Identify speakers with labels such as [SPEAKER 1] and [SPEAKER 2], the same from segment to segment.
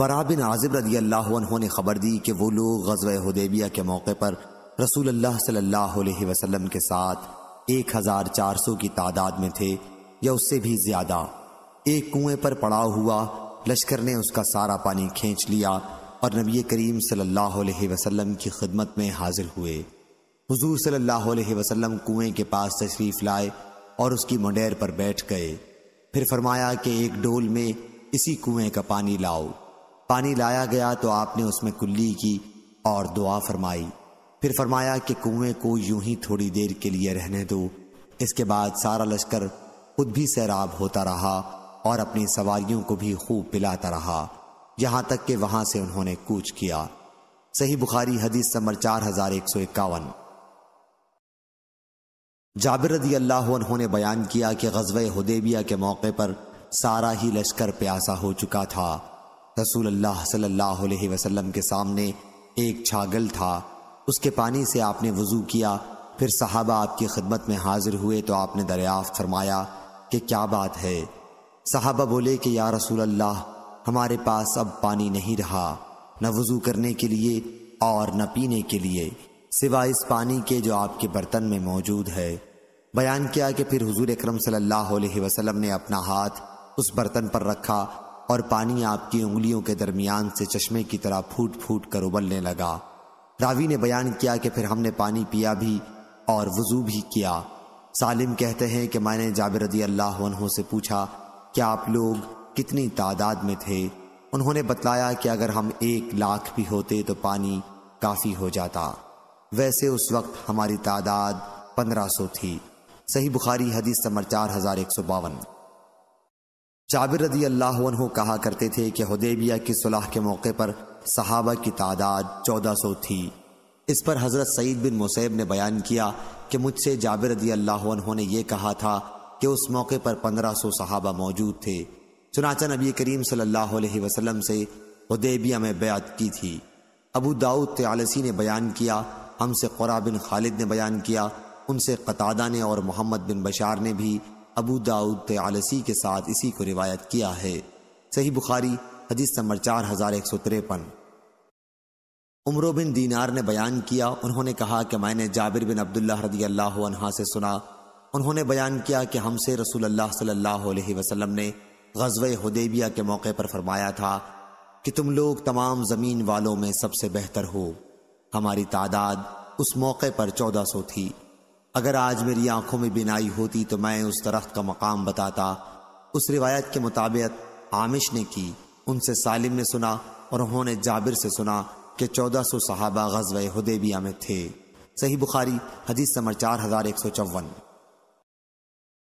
[SPEAKER 1] बरा बिन आजिब रदी अल्लाह ने खबर दी कि वो लोग गजब हदेबिया के मौके पर रसूल अल्लाह सल्लल्लाहु अलैहि वसल्लम के साथ एक हजार चार सौ की तादाद में थे या उससे भी ज्यादा एक कुएं पर पड़ा हुआ लश्कर ने उसका सारा पानी खींच लिया और नबी करीम सल्लल्लाहु अलैहि वसल्लम की खिदमत में हाजिर हुए हुजूर सल्लल्लाहु अलैहि वसल्लम कुएं के पास तशरीफ लाए और उसकी मंडेर पर बैठ गए फिर फरमाया कि एक डोल में इसी कुएं का पानी लाओ पानी लाया गया तो आपने उसमें कुल्ली की और दुआ फरमाई फिर फरमाया कि कुएं को यूं ही थोड़ी देर के लिए रहने दो इसके बाद सारा लश्कर खुद भी सैराब होता रहा और अपनी सवारियों को भी खूब पिलाता रहा यहां तक कि वहां से उन्होंने कूच किया सही बुखारी हदीस समर चार हजार एक सौ इक्यावन जाबिर रदी अल्लाह उन्होंने बयान किया कि गजब हुदेबिया के मौके पर सारा ही लश्कर प्यासा हो चुका था रसूल अल्लाह सल्लल्लाहु अलैहि वसल्लम के सामने एक छागल था उसके पानी से आपने वज़ू किया फिर साहबा आपकी खिदमत में हाजिर हुए तो आपने दरियाफ्त फरमाया कि क्या बात है साहबा बोले कि या रसूल अल्लाह हमारे पास अब पानी नहीं रहा न वज़ू करने के लिए और न पीने के लिए सिवा इस पानी के जो आपके बर्तन में मौजूद है बयान किया कि फिर हुजूर अकरम सल्लल्लाहु अलैहि वसल्लम ने अपना हाथ उस बर्तन पर रखा और पानी आपकी उंगलियों के दरमियान से चश्मे की तरह फूट फूट कर उबलने लगा रावी ने बयान किया कि फिर हमने पानी पिया भी और वजू भी किया सालिम कहते हैं कि मैंने जाबिर रदी अल्लाह से पूछा कि आप लोग कितनी तादाद में थे उन्होंने बतलाया कि अगर हम एक लाख भी होते तो पानी काफ़ी हो जाता वैसे उस वक्त हमारी तादाद पंद्रह सौ थी सही बुखारी हदीस समर चार हजार एक सौ बावन जाबिर रदी अल्लाह कहा करते थे कि हदेबिया की सुलह के मौके पर सहाबा की तादाद चौदह सौ थी इस पर हज़रत सईद बिन मुसैब ने बयान किया कि मुझसे जाबिर रदी अल्लाह ने यह कहा था कि उस मौके पर पंद्रह सौ सहाबा मौजूद थे चुनाचा नबी करीम सल्लल्लाहु अलैहि वसल्लम से हदेबिया में बैत की थी अबू दाऊद त्यालसी ने बयान किया हमसे क़ुरा बिन खालिद ने बयान किया उनसे कतादा ने और मोहम्मद बिन बशार ने भी अबू दाऊद आलसी के साथ इसी को रिवायत किया है सही बुखारी हदीस नंबर चार हजार एक सौ तिरपन उम्र बिन दीनार ने बयान किया उन्होंने कहा कि मैंने जाबिर बिन अब्दुल्ला रदी अल्लाह से सुना उन्होंने बयान किया कि हमसे रसूल अल्लाह सल्लल्लाहु अलैहि वसल्लम ने गजब हदेबिया के मौके पर फरमाया था कि तुम लोग तमाम ज़मीन वालों में सबसे बेहतर हो हमारी तादाद उस मौके पर चौदह सौ थी अगर आज मेरी आंखों में बिनाई होती तो मैं उस दरख्त का मकाम बताता उस रिवायत के मुताबिक आमिश ने की उनसे सालिम ने सुना और उन्होंने जाबिर से सुना कि चौदह सौ सहाबा गजब हदेबिया में थे सही बुखारी हदीस समर चार हजार एक सौ चौवन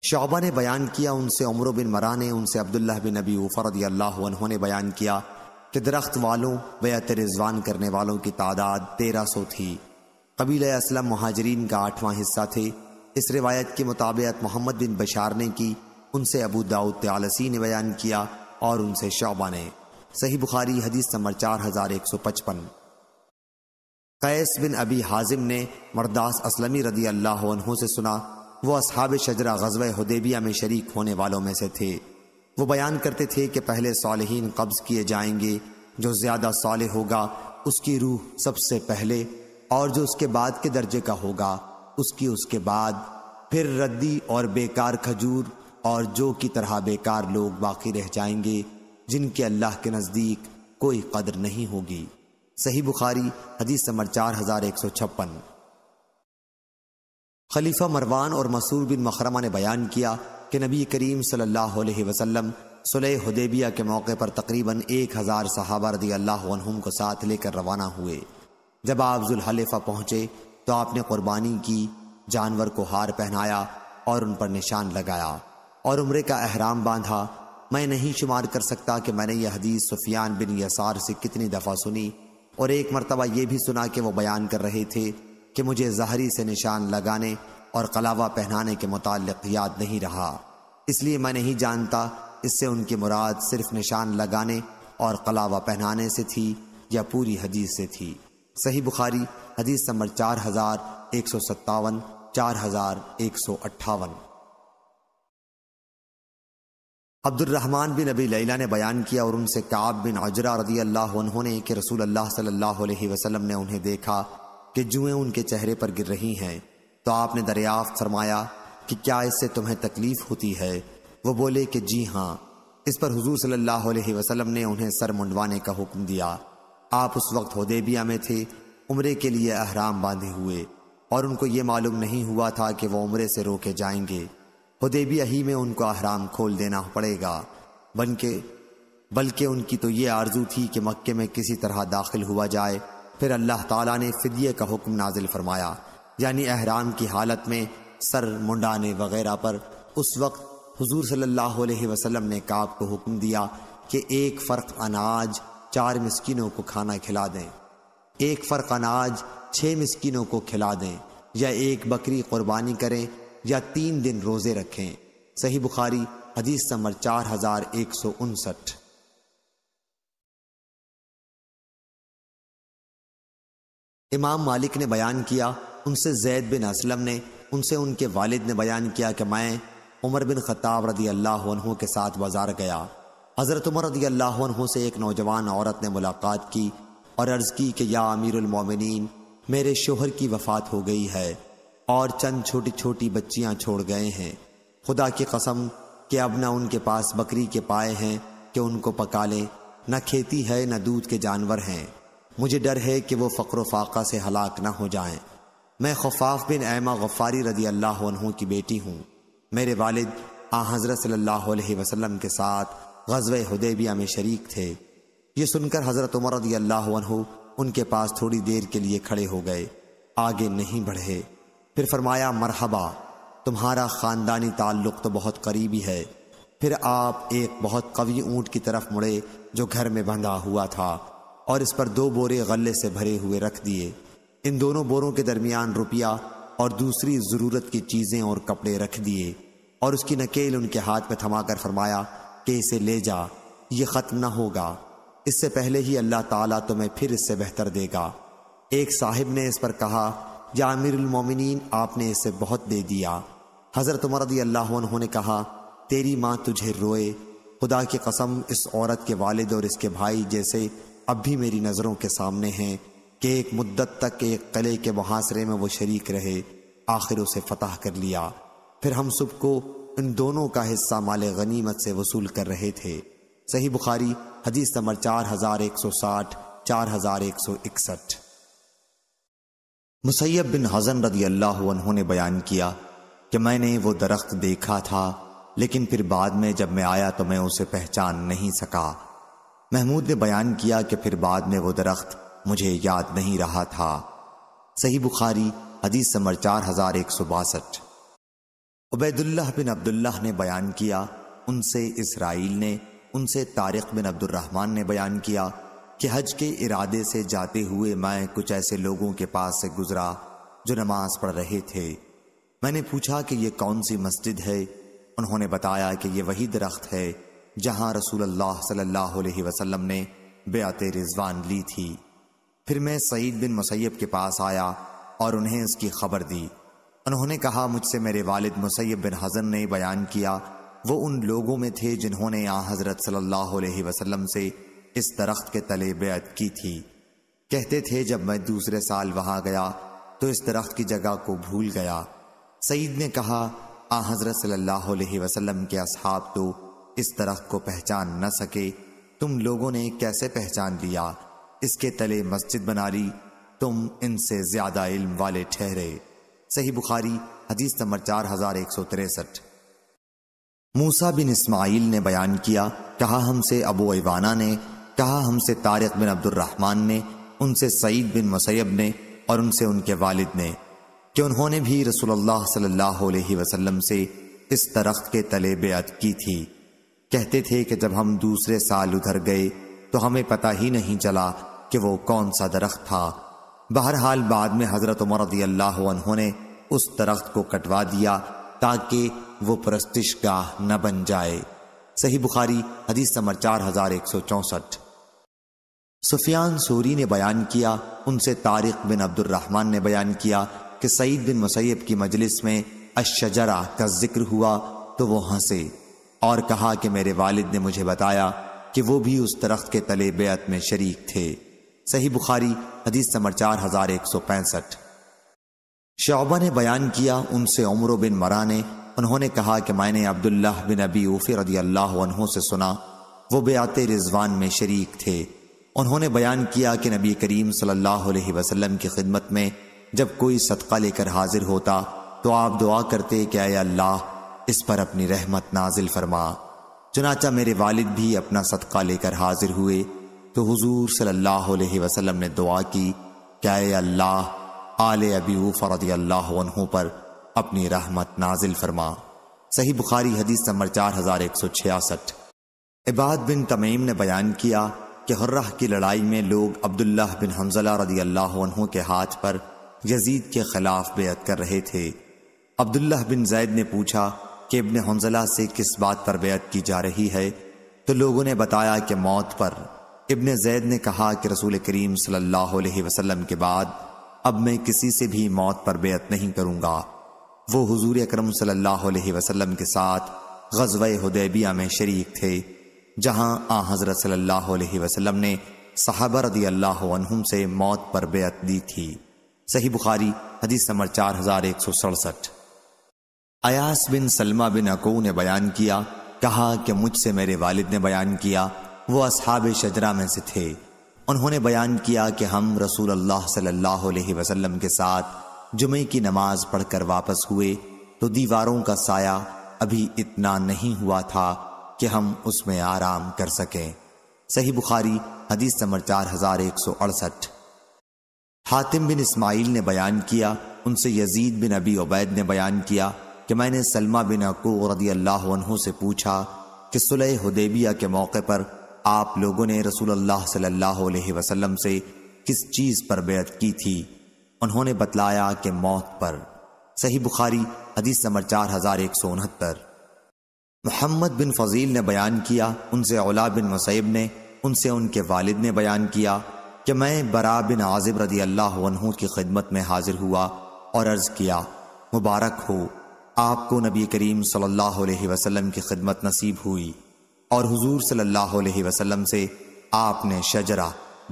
[SPEAKER 1] शोबा ने बयान किया उनसे उमर बिन मरा ने उनसे अब्दुल्ला बिन नबी उफरद अल्लाह ने बयान किया कि दरख्त वालों व रिजवान करने वालों की तादाद तेरह सौ थी कबील असलम महाजरीन का आठवां हिस्सा थे इस रिवायत के मुताबिक मोहम्मद बिन बशार ने की उनसे अबू दाऊद त्यालसी ने बयान किया और उनसे शौबा ने सही बुखारी हदीस नंबर चार हजार एक सौ पचपन कैस बिन अबी हाजिम ने मरदास असलमी रदी अल्लाह से सुना वो असहाब शजरा गजब हदेबिया में शरीक होने वालों में से थे वो बयान करते थे कि पहले सालहीन कब्ज़ किए जाएंगे जो ज़्यादा साल होगा उसकी रूह सबसे पहले और जो उसके बाद के दर्जे का होगा उसकी उसके बाद फिर रद्दी और बेकार खजूर और जो की तरह बेकार लोग बाकी रह जाएंगे जिनके अल्लाह के नज़दीक कोई कदर नहीं होगी सही बुखारी हदीस नंबर चार हजार एक सौ छप्पन खलीफा मरवान और मसूर बिन मखरमा ने बयान किया कि नबी करीम सल्लल्लाहु अलैहि वसल्लम सुलह हुदेबिया के मौके पर तकरीबन एक हजार सहाबा रदी अल्लाह को साथ लेकर रवाना हुए जब आप जुल्हलीफा पहुंचे तो आपने कुर्बानी की जानवर को हार पहनाया और उन पर निशान लगाया और उम्र का अहराम बांधा मैं नहीं शुमार कर सकता कि मैंने यह हदीस सुफियान बिन यसार से कितनी दफ़ा सुनी और एक मरतबा यह भी सुना कि वह बयान कर रहे थे कि मुझे जहरी से निशान लगाने और कलावा पहनाने के मुतल याद नहीं रहा इसलिए मैं नहीं जानता इससे उनकी मुराद सिर्फ निशान लगाने और कलावा पहनाने से थी या पूरी हदीस से थी सही बुखारी हदीस नंबर चार हजार एक सौ सत्तावन चार हजार एक सौ अट्ठावन अब्दुलरहमान बिन अबी लैला ने बयान किया और उनसे काब बिन अजरा रदी अल्लाह ने कि रसूल अल्लाह सल्लल्लाहु अलैहि वसल्लम ने उन्हें देखा कि जुएं उनके चेहरे पर गिर रही हैं तो आपने दरियाफ्त फरमाया कि क्या इससे तुम्हें तकलीफ होती है वो बोले कि जी हाँ इस पर हुजूर सल्लल्लाहु अलैहि वसल्लम ने उन्हें सर मुंडवाने का हुक्म दिया आप उस वक्त हदेबिया में थे उम्रे के लिए अहराम बांधे हुए और उनको ये मालूम नहीं हुआ था कि वो उम्रे से रोके जाएंगे हदेबिया ही में उनको अहराम खोल देना पड़ेगा बनके बल्कि उनकी तो ये आरजू थी कि मक्के में किसी तरह दाखिल हुआ जाए फिर अल्लाह ताला ने फिदिये का हुक्म नाजिल फरमाया यानी अहराम की हालत में सर मुंडाने वगैरह पर उस वक्त हुजूर सल्लल्लाहु अलैहि वसल्लम ने काब को हुक्म दिया कि एक फ़र्क अनाज चार मिसकिनों को खाना खिला दें एक फ़र्क अनाज छः मिसकिनों को खिला दें या एक बकरी कुर्बानी करें या तीन दिन रोज़े रखें सही बुखारी हदीस नंबर चार हज़ार एक सौ उनसठ इमाम मालिक ने बयान किया उनसे जैद बिन असलम ने उनसे उनके वालिद ने बयान किया कि मैं उमर बिन खताब रदी अल्लाह के साथ बाजार गया हज़रत उमर रदी अल्लाह से एक नौजवान औरत ने मुलाकात की और अर्ज़ की कि या अमीरमिन मेरे शोहर की वफ़ात हो गई है और चंद छोटी छोटी बच्चियां छोड़ गए हैं खुदा की कसम कि अब ना उनके पास बकरी के पाए हैं कि उनको पका लें न खेती है न दूध के जानवर हैं मुझे डर है कि वो फ़क्र फाका से हलाक ना हो जाएं। मैं खफाफ बिन ऐमा गफ़ारी रदी अल्लाह की बेटी हूँ मेरे वालिद आ हज़रत सल्लल्लाहु अलैहि वसल्लम के साथ गजब हदेबिया में शरीक थे ये सुनकर हज़रत उमर रदी अल्लाह उनके पास थोड़ी देर के लिए खड़े हो गए आगे नहीं बढ़े फिर फरमाया मरहबा तुम्हारा ख़ानदानी ताल्लुक तो बहुत करीबी है फिर आप एक बहुत कवि ऊंट की तरफ मुड़े जो घर में बंधा हुआ था और इस पर दो बोरे गले से भरे हुए रख दिए इन दोनों बोरों के दरमियान रुपया और दूसरी ज़रूरत की चीज़ें और कपड़े रख दिए और उसकी नकेल उनके हाथ में थमाकर फरमाया कि इसे ले जा ये ख़त न होगा इससे पहले ही अल्लाह ताला तुम्हें फिर इससे बेहतर देगा एक साहिब ने इस पर कहा या आपने इसे बहुत दे दिया हज़रत उमर रदी अल्लाह ने कहा तेरी माँ तुझे रोए खुदा की कसम इस औरत के वालिद और इसके भाई जैसे अब भी मेरी नज़रों के सामने हैं कि एक मुद्दत तक एक कले के मुहासरे में वो शरीक रहे आखिर उसे फतह कर लिया फिर हम सबको उन दोनों का हिस्सा माले गनीमत से वसूल कर रहे थे सही बुखारी हदीस नंबर चार हजार एक सौ साठ चार हजार एक सौ इकसठ मुसैब बिन हजन रदी अल्लाह ने बयान किया कि मैंने वो दरख्त देखा था लेकिन फिर बाद में जब मैं आया तो मैं उसे पहचान नहीं सका महमूद ने बयान किया कि फिर बाद में वो दरख्त मुझे याद नहीं रहा था सही बुखारी हदीस समर चार हजार एक सौ बासठ उबैदुल्लाह बिन अब्दुल्लाह ने बयान किया उनसे इसराइल ने उनसे तारिक बिन अब्दुलरहमान ने बयान किया कि हज के इरादे से जाते हुए मैं कुछ ऐसे लोगों के पास से गुजरा जो नमाज पढ़ रहे थे मैंने पूछा कि यह कौन सी मस्जिद है उन्होंने बताया कि ये वही दरख्त है जहां रसूल अल्लाह सल्लल्लाहु अलैहि वसल्लम ने बेअत रिजवान ली थी फिर मैं सईद बिन मुसैब के पास आया और उन्हें इसकी खबर दी उन्होंने कहा मुझसे मेरे वालिद मुसैब बिन हजन ने बयान किया वो उन लोगों में थे जिन्होंने आ हजरत सल्लल्लाहु अलैहि वसल्लम से इस दरख्त के तले बेत की थी कहते थे जब मैं दूसरे साल वहां गया तो इस दरख्त की जगह को भूल गया सईद ने कहा आ हजरत सल्लल्लाहु अलैहि वसल्लम के असहाब तो इस दरख्त को पहचान न सके तुम लोगों ने कैसे पहचान लिया इसके तले मस्जिद बना ली तुम इनसे ज्यादा इल्म वाले ठहरे सही बुखारी हदीस नंबर चार हजार एक सौ तिरसठ मूसा बिन इस्माइल ने बयान किया कहा हमसे अबू ऐवाना ने कहा हमसे तारिक बिन अब्दुलरहमान ने उनसे सईद बिन मसैब ने और उनसे उनके वालिद ने कि उन्होंने भी रसोल्ला सल्लल्लाहु वसलम से इस दरख्त के तले बेद की थी कहते थे कि जब हम दूसरे साल उधर गए तो हमें पता ही नहीं चला कि वो कौन सा दरख्त था बहरहाल बाद में हजरत उमर अल्लाह ने उस दरख्त को कटवा दिया ताकि वो परस्तिश गाह न बन जाए सही बुखारी हदीस नंबर चार हजार एक सौ चौसठ सुफियान सूरी ने बयान किया उनसे तारिक बिन अब्दुलरहमान ने बयान किया कि सईद बिन मुसैब की मजलिस में अशजरा का जिक्र हुआ तो वो हंसे और कहा कि मेरे वालिद ने मुझे बताया कि वो भी उस दरख्त के तले बेत में शरीक थे सही बुखारी हदीस नंबर चार हजार एक सौ पैंसठ शोबा ने बयान किया उनसे उम्र बिन मरा ने उन्होंने कहा कि मैंने अब्दुल्ला बिन अबी उफ़ी रदी अल्लाह से सुना वो बेआत रिजवान में शरीक थे उन्होंने बयान किया कि नबी करीम सल्लल्लाहु अलैहि वसल्लम की खिदमत में जब कोई सदका लेकर हाजिर होता तो आप दुआ करते कि आया अल्लाह इस पर अपनी रहमत नाजिल फरमा चुनाचा मेरे वालिद भी अपना सदका लेकर हाजिर हुए तो हुजूर सल्लल्लाहु अलैहि वसल्लम ने दुआ की क्या अल्लाह आल अबी फ़रद अल्लाह पर अपनी रहमत नाजिल फरमा सही बुखारी हदीस नंबर चार हजार एक सौ छियासठ इबाद बिन तमीम ने बयान किया कि हर्रा की लड़ाई में लोग अब्दुल्लाह बिन हमजला रदी अल्लाह के हाथ पर यजीद के खिलाफ बेअत कर रहे थे अब्दुल्लाह बिन जैद ने पूछा कि इबन हमजला से किस बात पर बेअत की जा रही है तो लोगों ने बताया कि मौत पर इब्ने जैद ने कहा कि रसूल करीम सल्लल्लाहु अलैहि वसल्लम के बाद अब मैं किसी से भी मौत पर बेत नहीं करूंगा वो हुजूर अकरम सल्लल्लाहु अलैहि वसल्लम के साथ गजबिया हुदैबिया में शरीक थे जहां आ हजरत सल्लल्लाहु अलैहि वसल्लम ने साहबा रदी अल्लाह से मौत पर बेत दी थी सही बुखारी हदीस नंबर चार हजार एक सौ सड़सठ अयास बिन सलमा बिन अको ने बयान किया कहा कि मुझसे मेरे वालिद ने बयान किया वो असहाब शजरा में से थे उन्होंने बयान किया कि हम रसूल अल्लाह सल्लल्लाहु अलैहि वसल्लम के साथ जुमे की नमाज पढ़कर वापस हुए तो दीवारों का साया अभी इतना नहीं हुआ था कि हम उसमें आराम कर सकें सही बुखारी हदीस नंबर चार हजार एक सौ अड़सठ हातिम बिन इस्माइल ने बयान किया उनसे यजीद बिन अबी उबैद ने बयान किया कि मैंने सलमा बिन अकू रदी अल्लाह से पूछा कि सुलह हुदेबिया के मौके पर आप लोगों ने रसूल अल्लाह सल्लल्लाहु अलैहि वसल्लम से किस चीज पर बेत की थी उन्होंने बतलाया कि मौत पर सही बुखारी हदीस नंबर चार हजार एक सौ उनहत्तर मोहम्मद बिन फजील ने बयान किया उनसे औला बिन मुसैब ने उनसे उनके वालिद ने बयान किया कि मैं बरा बिन आजिब रदी अल्लाह की खिदमत में हाजिर हुआ और अर्ज किया मुबारक हो आपको नबी करीम सल्लल्लाहु अलैहि वसल्लम की खिदमत नसीब हुई और हुजूर सल्लल्लाहु अलैहि वसल्लम से आपने शजरा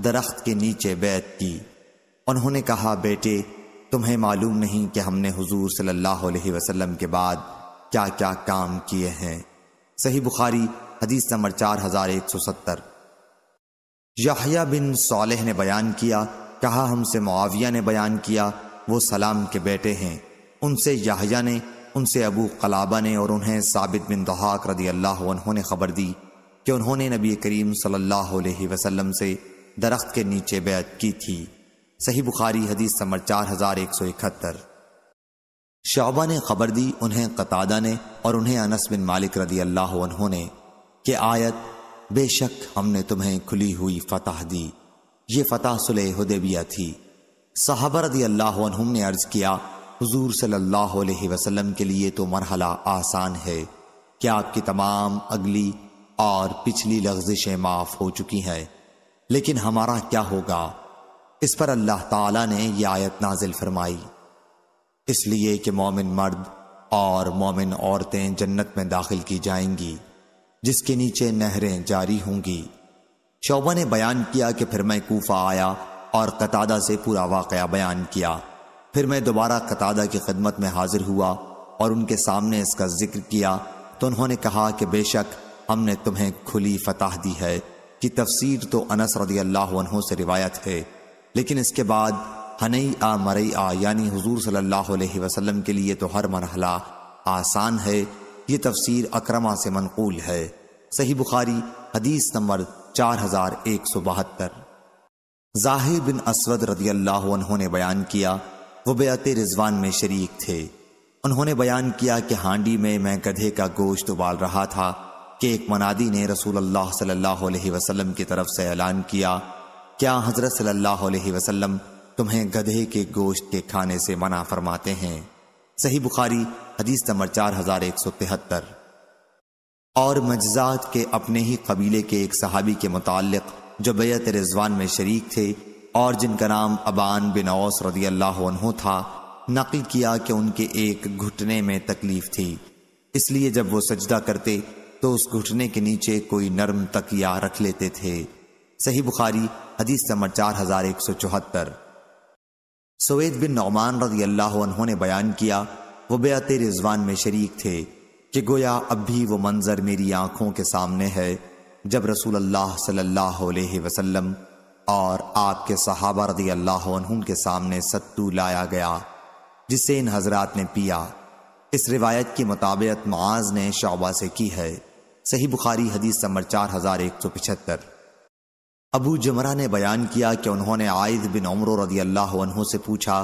[SPEAKER 1] दरख्त के नीचे बैत की उन्होंने कहा बेटे तुम्हें मालूम नहीं कि हमने हुजूर सल्लल्लाहु अलैहि वसल्लम के बाद क्या क्या काम किए हैं सही बुखारी हदीस नंबर चार हजार एक सौ सत्तर यहया बिन सोलह ने बयान किया कहा हमसे मुआविया ने बयान किया वो सलाम के बेटे हैं उनसे यहया ने उनसे अबू कलाबा ने और उन्हें साबित बिन दहाक रदी अल्लाह उन्होंने खबर दी कि उन्होंने नबी करीम सल्लल्लाहु अलैहि वसल्लम से दरख्त के नीचे बैत की थी सही बुखारी हदीस समर चार हजार एक सौ इकहत्तर शाबा ने खबर दी उन्हें कतादा ने और उन्हें अनस बिन मालिक रदी अल्लाह उन्होंने कि आयत बेशक हमने तुम्हें खुली हुई फतह दी ये फतह सुलह हदेबिया थी साहबा रदी अल्लाह ने अर्ज किया हुजूर सल्लल्लाहु अलैहि वसल्लम के लिए तो मरहला आसान है क्या आपकी तमाम अगली और पिछली लफ्जिशें माफ हो चुकी हैं लेकिन हमारा क्या होगा इस पर अल्लाह ताला ने यह आयत नाजिल फरमाई इसलिए कि मोमिन मर्द और मोमिन औरतें जन्नत में दाखिल की जाएंगी जिसके नीचे नहरें जारी होंगी शोबा ने बयान किया कि फिर मैं कूफा आया और कतादा से पूरा वाकया बयान किया फिर मैं दोबारा कतादा की खदमत में हाजिर हुआ और उनके सामने इसका जिक्र किया तो उन्होंने कहा कि बेशक हमने तुम्हें खुली फताह दी है कि तफसीर तो अनस रदी अल्लाह से रिवायत है लेकिन इसके बाद हनई आ मरई आ यानी हजूर सल्लाम के लिए तो हर मरहला आसान है ये तफसीर अक्रमा से मनकूल है सही बुखारी हदीस नंबर चार हजार एक सौ बहत्तर जाहिर बिन असवद रदी अल्लाह ने बयान किया वो बेअत रिजवान में शरीक थे उन्होंने बयान किया कि हांडी में मैं गधे का गोश्त उबाल रहा था कि एक मनादी ने रसूल अल्लाह सल्लल्लाहु अलैहि वसल्लम की तरफ से ऐलान किया क्या हजरत सल्लल्लाहु अलैहि वसल्लम तुम्हें गधे के गोश्त के खाने से मना फरमाते हैं सही बुखारी हदीस नंबर चार हजार एक सौ तिहत्तर और मजजात के अपने ही कबीले के एक सहाबी के मुतालिक जो बेत रिजवान में शरीक थे और जिनका नाम अबान बिन औस रदी अल्लाह था नकल किया कि उनके एक घुटने में तकलीफ थी इसलिए जब वो सजदा करते तो उस घुटने के नीचे कोई नरम तकिया रख लेते थे सही बुखारी हदीस नंबर चार हजार एक सौ चौहत्तर सोवेद बिन नौमान रजी अल्लाह ने बयान किया वो बेअते रिजवान में शरीक थे कि गोया अब भी वो मंजर मेरी आंखों के सामने है जब रसूल अल्लाह सल्लल्लाहु अलैहि वसल्लम और आपके सहाबा रदी अल्लाह के सामने सत्तू लाया गया जिसे इन हजरात ने पिया इस रिवायत की मुताबियत माज ने शौबा से की है सही बुखारी हदीस नंबर चार हजार एक सौ पिछहत्तर अबू जमरा ने बयान किया कि उन्होंने आयद बिन उमर रदी अल्लाह से पूछा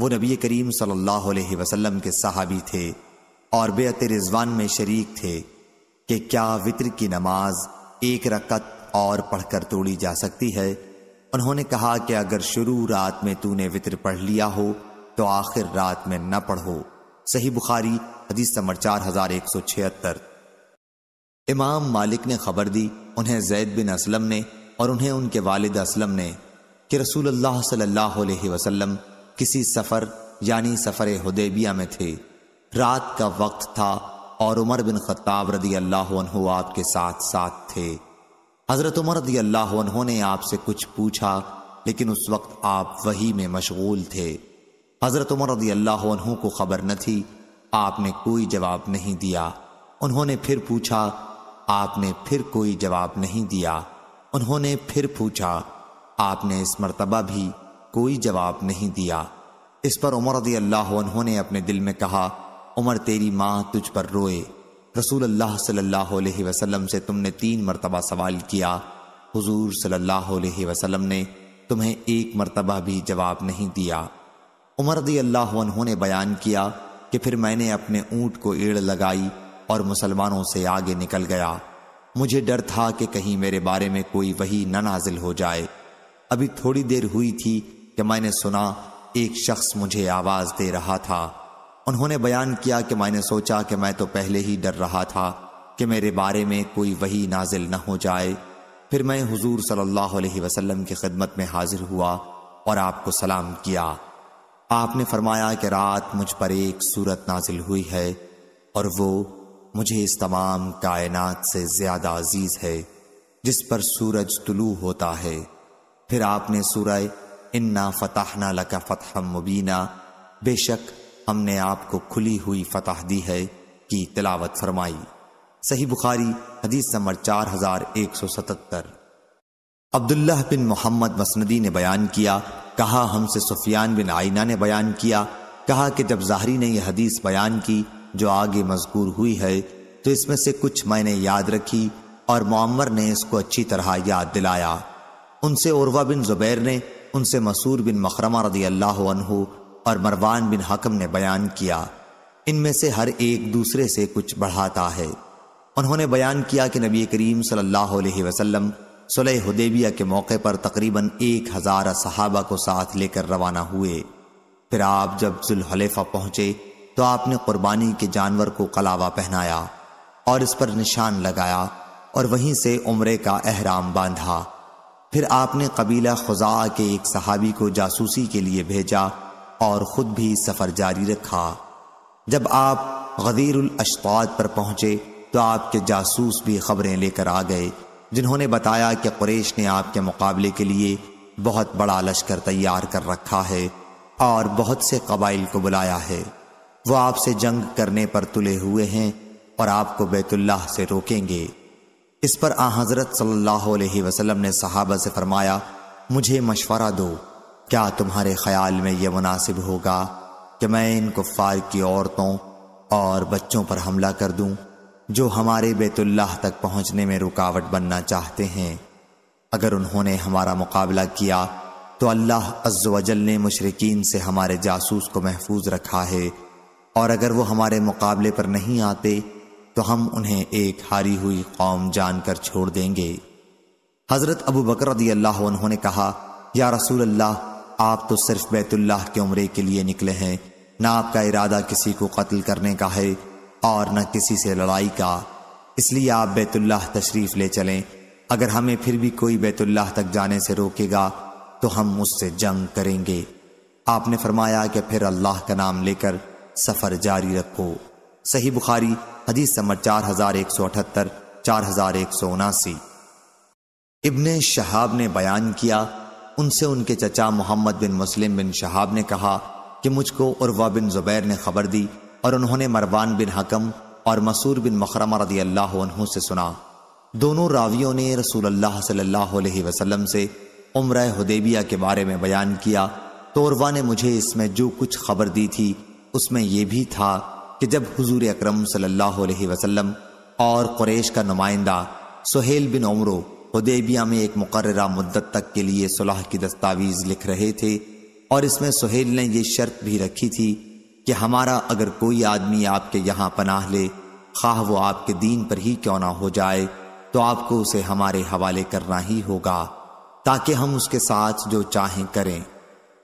[SPEAKER 1] वो नबी करीम सल्लल्लाहु अलैहि वसल्लम के सहाबी थे और बेअत रिजवान में शरीक थे कि क्या वितर की नमाज एक रकत और पढ़कर तोड़ी जा सकती है उन्होंने कहा कि अगर शुरू रात में तूने वितर पढ़ लिया हो तो आखिर रात में न पढ़ो सही बुखारी हदीस नंबर चार हजार एक सौ छिहत्तर इमाम मालिक ने खबर दी उन्हें जैद बिन असलम ने और उन्हें उनके वालिद असलम ने कि रसूल अल्लाह वसल्लम किसी सफ़र यानी सफ़र हदेबिया में थे रात का वक्त था और उमर बिन खत्ताब रदी अल्लाह आपके साथ साथ थे हजरत उमर रदी अल्लाह ने आपसे कुछ पूछा लेकिन उस वक्त आप वही में मशगूल थे हजरत उमर रदी अल्लाह को खबर न थी आपने कोई जवाब नहीं दिया उन्होंने फिर पूछा आपने फिर कोई जवाब नहीं दिया उन्होंने फिर पूछा आपने इस मरतबा भी कोई जवाब नहीं दिया इस पर उमर रदी अल्लाह उन्होंने अपने दिल में कहा उमर तेरी माँ तुझ पर रोए रसूल अल्लाह सल्लल्लाहु अलैहि वसल्लम से तुमने तीन मरतबा सवाल किया हुजूर सल्लल्लाहु अलैहि वसल्लम ने तुम्हें एक मरतबा भी जवाब नहीं दिया उमर दी अल्लाह ने बयान किया कि फिर मैंने अपने ऊँट को एड़ लगाई और मुसलमानों से आगे निकल गया मुझे डर था कि कहीं मेरे बारे में कोई वही न नाजिल हो जाए अभी थोड़ी देर हुई थी कि मैंने सुना एक शख्स मुझे आवाज़ दे रहा था उन्होंने बयान किया कि मैंने सोचा कि मैं तो पहले ही डर रहा था कि मेरे बारे में कोई वही नाजिल न हो जाए फिर मैं हुजूर सल्लल्लाहु अलैहि वसल्लम की खिदमत में हाजिर हुआ और आपको सलाम किया आपने फरमाया कि रात मुझ पर एक सूरत नाजिल हुई है और वो मुझे इस तमाम कायनात से ज्यादा अजीज है जिस पर सूरज तुलू होता है फिर आपने सूरह इन्ना फताहना लका फतह मुबीना बेशक हमने आपको खुली हुई फतह दी है की तिलावत फरमाई सही बुखारी हदीस नंबर चार हजार एक सौ सतहत्तर अब्दुल्लाह बिन मोहम्मद मसनदी ने बयान किया कहा हमसे सुफियान बिन आइना ने बयान किया कहा कि जब जाहरी ने यह हदीस बयान की जो आगे मजकूर हुई है तो इसमें से कुछ मैंने याद रखी और मोम्मर ने इसको अच्छी तरह याद दिलाया उनसे उर्वा बिन जुबैर ने उनसे मसूर बिन मखरमा रदी अल्लाह और मरवान बिन हकम ने बयान किया इनमें से हर एक दूसरे से कुछ बढ़ाता है उन्होंने बयान किया कि नबी करीम सल्लल्लाहु अलैहि वसल्लम सुलह हुदेबिया के मौके पर तकरीबन एक हज़ार सहाबा को साथ लेकर रवाना हुए फिर आप जब जुल्हलेफा पहुंचे तो आपने कुर्बानी के जानवर को कलावा पहनाया और इस पर निशान लगाया और वहीं से उम्र का अहराम बांधा फिर आपने कबीला खुजा के एक सहाबी को जासूसी के लिए भेजा और ख़ुद भी सफ़र जारी रखा जब आप गदीरुल अशतात पर पहुँचे तो आपके जासूस भी खबरें लेकर आ गए जिन्होंने बताया कि कुरेश ने आपके मुकाबले के लिए बहुत बड़ा लश्कर तैयार कर रखा है और बहुत से कबाइल को बुलाया है वो आपसे जंग करने पर तुले हुए हैं और आपको बैतुल्लाह से रोकेंगे इस पर आ हज़रत सल्लल्लाहु अलैहि वसल्लम ने सहाबा से फरमाया मुझे मशवरा दो क्या तुम्हारे ख्याल में यह मुनासिब होगा कि मैं इन कुफ़ार की औरतों और बच्चों पर हमला कर दूं जो हमारे बेतुल्लाह तक पहुंचने में रुकावट बनना चाहते हैं अगर उन्होंने हमारा मुकाबला किया तो अल्लाह अज्जल ने मुशरकिन से हमारे जासूस को महफूज रखा है और अगर वो हमारे मुकाबले पर नहीं आते तो हम उन्हें एक हारी हुई कौम जानकर छोड़ देंगे हज़रत अबू बकर उन्होंने कहा या रसूल अल्लाह आप तो सिर्फ बैतुल्लाह के उम्र के लिए निकले हैं ना आपका इरादा किसी को कत्ल करने का है और न किसी से लड़ाई का इसलिए आप बैतुल्लाह तशरीफ ले चलें अगर हमें फिर भी कोई बैतुल्लाह तक जाने से रोकेगा तो हम उससे जंग करेंगे आपने फरमाया कि फिर अल्लाह का नाम लेकर सफर जारी रखो सही बुखारी हदीस नंबर चार हजार एक सौ अठहत्तर चार हजार एक सौ उनासी इबन शहाब ने बयान किया उनसे उनके चचा मोहम्मद बिन मुस्लिम बिन शहाब ने कहा कि मुझको उर्वा बिन जुबैर ने खबर दी और उन्होंने मरवान बिन हकम और मसूर बिन मखरम रदी अल्लाह से सुना दोनों रावियों ने रसूल अल्लाह सल्लल्लाहु अलैहि वसल्लम से उम्र हदेबिया के बारे में बयान किया तो उर्वा ने मुझे इसमें जो कुछ खबर दी थी उसमें यह भी था कि जब हजूर अक्रम सल्ला वसलम और कुरैश का नुमाइंदा सुहेल बिन उमरों हदेबिया में एक मुकर्रा मुद्दत तक के लिए सुलह की दस्तावीज़ लिख रहे थे और इसमें सुहेल ने ये शर्त भी रखी थी कि हमारा अगर कोई आदमी आपके यहाँ पनाह ले खाह वो आपके दीन पर ही क्यों ना हो जाए तो आपको उसे हमारे हवाले करना ही होगा ताकि हम उसके साथ जो चाहें करें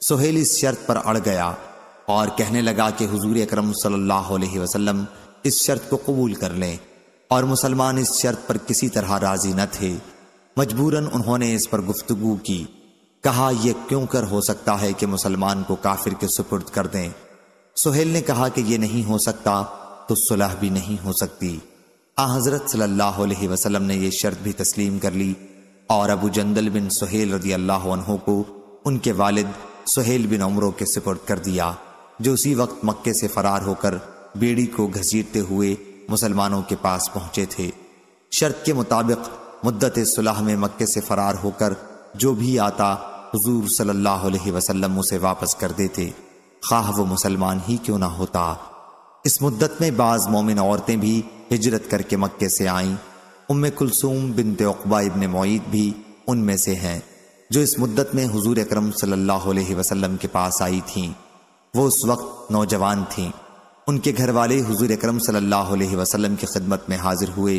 [SPEAKER 1] सुहेल इस शर्त पर अड़ गया और कहने लगा कि हजूर अक्रम सल्लाम इस शर्त को कबूल कर लें और मुसलमान इस शर्त पर किसी तरह राजी न थे मजबूरन उन्होंने इस पर गुफ्तगु की कहा यह क्यों कर हो सकता है कि मुसलमान को काफिर के सुपुर्द कर दें सुहेल ने कहा कि यह नहीं हो सकता तो सुलह भी नहीं हो सकती आ हजरत सल्लल्लाहु अलैहि वसल्लम ने यह शर्त भी तस्लीम कर ली और अबू जंदल बिन सुहेल रदी अल्लाह को उनके वालिद सुहेल बिन उमरों के सुपुर्द कर दिया जो उसी वक्त मक्के से फरार होकर बेड़ी को घसीटते हुए मुसलमानों के पास पहुंचे थे शर्त के मुताबिक मुद्दत सुलह में मक्के से फरार होकर जो भी आता हजूर सल्लल्लाहु अलैहि वसल्लम उसे वापस कर देते खाह वो मुसलमान ही क्यों ना होता इस मुद्दत में बाज़ मोमिन औरतें भी हिजरत करके मक्के से आईं उम कुलसूम बिन तेबा इबन मोईद भी उनमें से हैं जो इस मुद्दत में हजूर अकरम सल्लल्लाहु के पास आई थी वो उस वक्त नौजवान थीं उनके घर वाले हजूर अकरम सल्ला वसलम की खिदमत में हाजिर हुए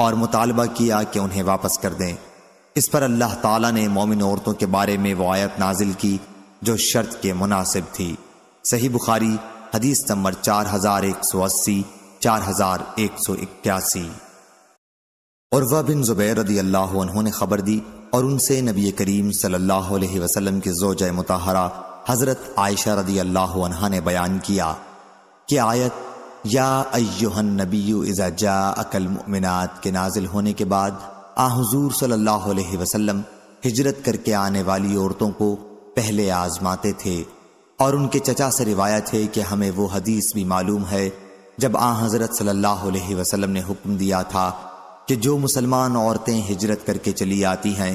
[SPEAKER 1] और मुतालबा किया कि उन्हें वापस कर दें इस पर अल्लाह ताला ने मोमिन औरतों के बारे में वो आयत नाजिल की जो शर्त के मुनासिब थी सही बुखारी हदीस नंबर चार हजार एक सौ अस्सी चार हजार एक सौ इक्यासी और वह बिन जुबैर रदी अल्लाह ने खबर दी और उनसे नबी करीम सल्लल्लाहु अलैहि वसल्लम के जोज मुताहरा हजरत आयशा रदी अल्लाह ने बयान किया कि आयत या अयोहन नबी इज़ा जा अकल मुमिनात के नाजिल होने के बाद आ हजूर सल्लल्लाहु अलैहि वसल्लम हिजरत करके आने वाली औरतों को पहले आजमाते थे और उनके चचा से रिवायत है कि हमें वो हदीस भी मालूम है जब आ हजरत सल्लल्लाहु अलैहि वसल्लम ने हुक्म दिया था कि जो मुसलमान औरतें हिजरत करके चली आती हैं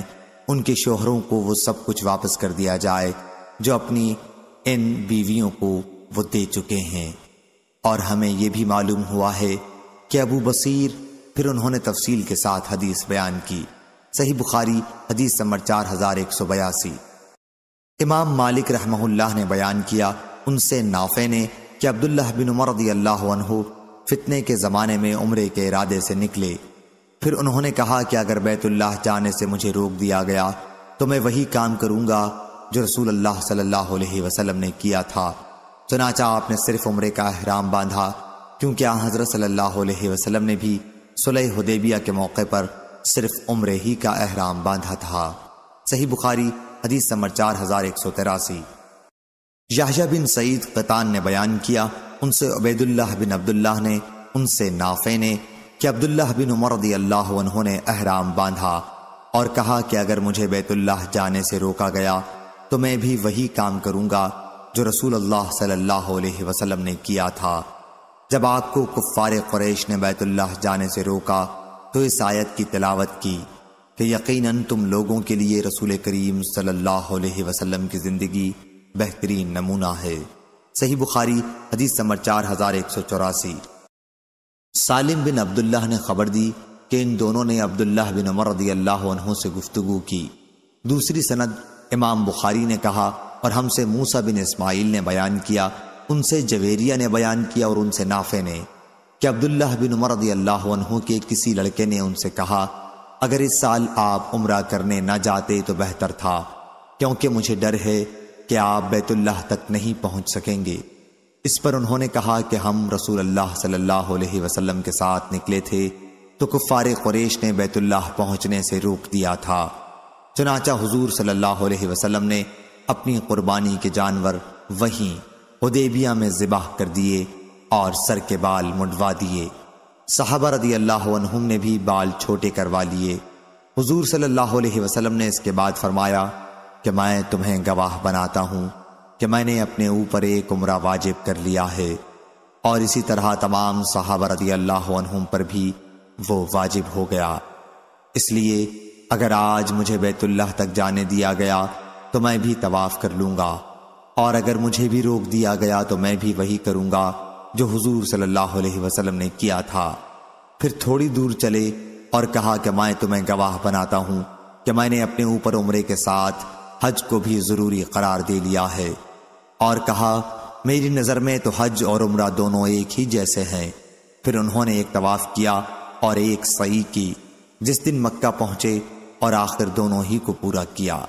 [SPEAKER 1] उनके शोहरों को वो सब कुछ वापस कर दिया जाए जो अपनी इन बीवियों को वो दे चुके हैं और हमें यह भी मालूम हुआ है कि अबू बसीर फिर उन्होंने तफसील के साथ हदीस बयान की सही बुखारी हदीस नंबर चार हजार एक सौ बयासी इमाम मालिक रहमहुल्लाह ने बयान किया उनसे नाफे ने कि अब्दुल्लाह बिन उमर अल्लाह फितने के ज़माने में उम्र के इरादे से निकले फिर उन्होंने कहा कि अगर बैतुल्लाह जाने से मुझे रोक दिया गया तो मैं वही काम करूंगा जो रसूल अल्लाह सल्लल्लाहु अलैहि वसल्लम ने किया था चुनाचा तो आपने सिर्फ उम्र का अहराम बांधा क्योंकि हजरत सल्लल्लाहु अलैहि वसल्लम ने भी सुलह हुदेबिया के मौके पर सिर्फ उम्र ही का अहराम बांधा था सही बुखारी हदीस समर चार हजार एक सौ तिरासी याहिया बिन सईद कतान ने बयान किया उनसे उबैदुल्लाह बिन अब्दुल्लाह ने उनसे नाफे ने कि अब्दुल्लाह बिन उमर रदी अल्लाह ने अहराम बांधा और कहा कि अगर मुझे बैतुल्लाह जाने से रोका गया तो मैं भी वही काम करूंगा जो रसूल अल्लाह सल्लल्लाहु अलैहि वसल्लम ने किया था जब आपको कुफ्फार कुरैश ने बैतुल्लाह जाने से रोका तो इस आयत की तिलावत की कि यकीनन तुम लोगों के लिए रसूल करीम सल्लल्लाहु अलैहि वसल्लम की ज़िंदगी बेहतरीन नमूना है सही बुखारी हदीस नंबर चार हजार एक सौ चौरासी सालिम बिन अब्दुल्लाह ने खबर दी कि इन दोनों ने अब्दुल्लाह बिन उमर रदी अल्लाह से गुफ्तगु की दूसरी सनद इमाम बुखारी ने कहा और हमसे मूसा बिन इस्माइल ने बयान किया उनसे जवेरिया ने बयान किया और उनसे नाफे ने कि अब्दुल्ला बिन उमर अल्लाह के किसी लड़के ने उनसे कहा अगर इस साल आप उम्र करने ना जाते तो बेहतर था क्योंकि मुझे डर है कि आप बैतुल्लाह तक नहीं पहुंच सकेंगे इस पर उन्होंने कहा कि हम रसूल अल्लाह सल्लल्लाहु अलैहि वसल्लम के साथ निकले थे तो कुफ़ार कुरैश ने बैतुल्लाह पहुंचने से रोक दिया था चुनाचा हुजूर सल्लल्लाहु अलैहि वसल्लम ने अपनी कुर्बानी के जानवर वहीं उदेबिया में ज़िबाह कर दिए और सर के बाल मुंडवा दिए साहबा रदी अल्लाह ने भी बाल छोटे करवा लिए हजूर सल्लल्लाहु वसलम ने इसके बाद फरमाया कि मैं तुम्हें गवाह बनाता हूँ कि मैंने अपने ऊपर एक उम्र वाजिब कर लिया है और इसी तरह तमाम साहबा रदी अल्लाह पर भी वो वाजिब हो गया इसलिए अगर आज मुझे बैतुल्लाह तक जाने दिया गया तो मैं भी तवाफ कर लूंगा और अगर मुझे भी रोक दिया गया तो मैं भी वही करूंगा जो हुजूर सल्लल्लाहु अलैहि वसल्लम ने किया था फिर थोड़ी दूर चले और कहा कि मैं तुम्हें गवाह बनाता हूं कि मैंने अपने ऊपर उम्रे के साथ हज को भी जरूरी करार दे लिया है और कहा मेरी नजर में तो हज और उम्र दोनों एक ही जैसे हैं फिर उन्होंने एक तवाफ किया और एक सही की जिस दिन मक्का पहुंचे और आखिर दोनों ही को पूरा किया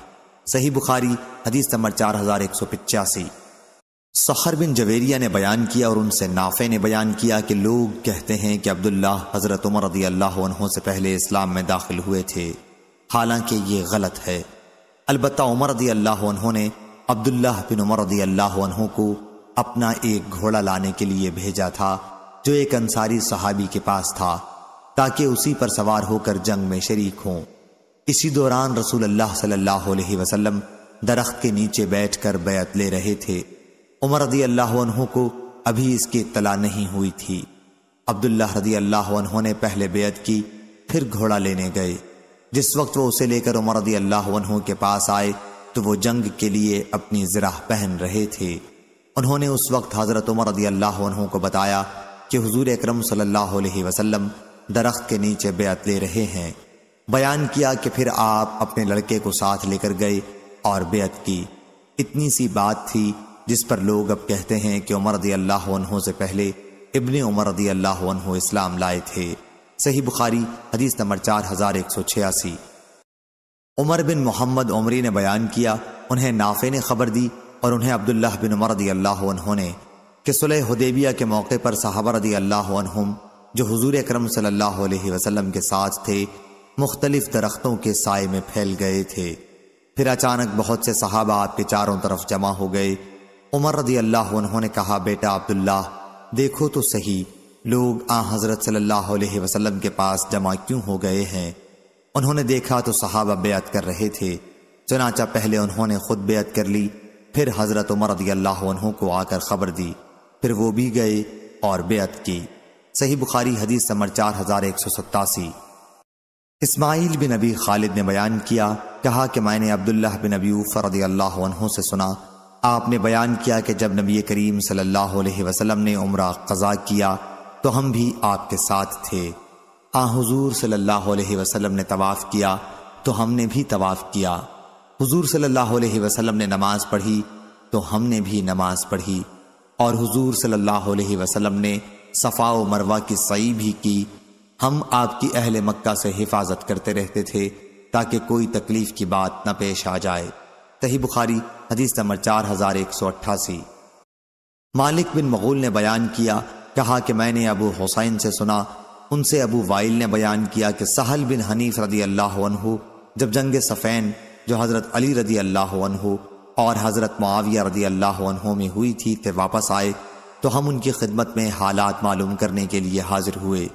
[SPEAKER 1] सही बुखारी हदीस नंबर चार हजार एक सौ पिचासी सहर बिन जवेरिया ने बयान किया और उनसे नाफे ने बयान किया कि लोग कहते हैं कि अब्दुल्ला हज़रत उमर रदी अल्लाह से पहले इस्लाम में दाखिल हुए थे हालांकि ये गलत है अलबत् उमर रदी अल्लाह ने अब्दुल्ला बिन उमर रदी अल्लाह को अपना एक घोड़ा लाने के लिए भेजा था जो एक अंसारी सहाबी के पास था ताकि उसी पर सवार होकर जंग में शरीक हों इसी दौरान रसूल अल्लाह सल्लल्लाहु अलैहि वसल्लम दरख्त के नीचे बैठकर बैत ले रहे थे उमर रदी अल्लाह को अभी इसकी इतला नहीं हुई थी अब्दुल्ला रदी अल्लाह ने पहले बेत की फिर घोड़ा लेने गए जिस वक्त वो उसे लेकर उमर रदी अल्लाह के पास आए तो वो जंग के लिए अपनी जराह पहन रहे थे उन्होंने उस वक्त हज़रत उमर रदी अल्लाह को बताया कि हजूर अक्रम सल्ला वसलम दरख्त के नीचे बेत ले रहे हैं बयान किया कि फिर आप अपने लड़के को साथ लेकर गए और बेअत की इतनी सी बात थी जिस पर लोग अब कहते हैं कि उमर रदी अल्लाह से पहले इबन उमर रदी अल्लाह इस्लाम लाए थे सही बुखारी हदीस नंबर चार हजार एक सौ छियासी उमर बिन मोहम्मद उमरी ने बयान किया उन्हें नाफे ने खबर दी और उन्हें अब्दुल्लाह बिन उमर रदी अल्लाह उन्होंने कि सुलह हदेबिया के मौके पर साहबा रदी अल्लाह जो हजूर अक्रम सल्लल्लाहु अलैहि के साथ थे मुख्तलिफ दरख्तों के साय में फैल गए थे फिर अचानक बहुत से सहाबा आपके चारों तरफ जमा हो गए उमर रदी अल्लाह उन्होंने कहा बेटा अब्दुल्ला देखो तो सही लोग आ हजरत सल्लल्लाहु के पास जमा क्यों हो गए हैं उन्होंने देखा तो सहाबा बेत कर रहे थे चनाचा पहले उन्होंने खुद बेत कर ली फिर हजरत उमर रदी अल्लाह को आकर खबर दी फिर वो भी गए और बेत की सही बुखारी हदीस समर चार हजार एक सौ सत्तासी इस्माइल बिन अबी खालिद ने बयान किया कहा कि मैंने अब्दुल्लाह बिन अबी फ़रद अल्लाह से सुना आपने बयान किया कि जब नबी करीम सल्लल्लाहु अलैहि वसल्लम ने उम्र कज़ा किया तो हम भी आपके साथ थे आ हाँ हजूर सल्लल्लाहु अलैहि वसल्लम ने तवाफ़ किया तो हमने भी तवाफ़ किया हुजूर सल्लल्लाहु अलैहि वसल्लम ने नमाज पढ़ी तो हमने भी नमाज पढ़ी और हुजूर सल्लल्लाहु अलैहि वसल्लम ने सफ़ा व मरवा की सई भी की हम आपकी अहल मक्का से हिफाजत करते रहते थे ताकि कोई तकलीफ की बात न पेश आ जाए तही बुखारी हदीस नंबर चार हजार एक सौ अट्ठासी मालिक बिन मगुल ने बयान किया कहा कि मैंने अबू हुसैन से सुना उनसे अबू वाइल ने बयान किया कि सहल बिन हनीफ रदी अल्लाह जब जंग सफ़ैन जो हज़रत अली रदी अल्लाह और हज़रत मुआविया रदी अल्लाह में हुई थी वापस आए तो हम उनकी खिदमत में हालात मालूम करने के लिए हाजिर हुए